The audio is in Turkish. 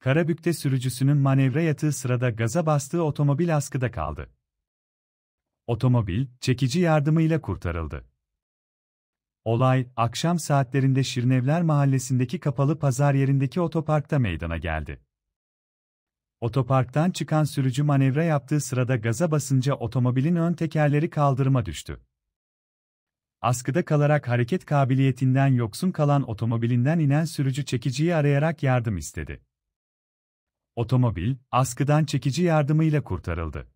Karabük'te sürücüsünün manevra yatığı sırada gaza bastığı otomobil askıda kaldı. Otomobil, çekici yardımıyla kurtarıldı. Olay, akşam saatlerinde Şirinevler Mahallesi'ndeki kapalı pazar yerindeki otoparkta meydana geldi. Otoparktan çıkan sürücü manevra yaptığı sırada gaza basınca otomobilin ön tekerleri kaldırıma düştü. Askıda kalarak hareket kabiliyetinden yoksun kalan otomobilinden inen sürücü çekiciyi arayarak yardım istedi. Otomobil, askıdan çekici yardımıyla kurtarıldı.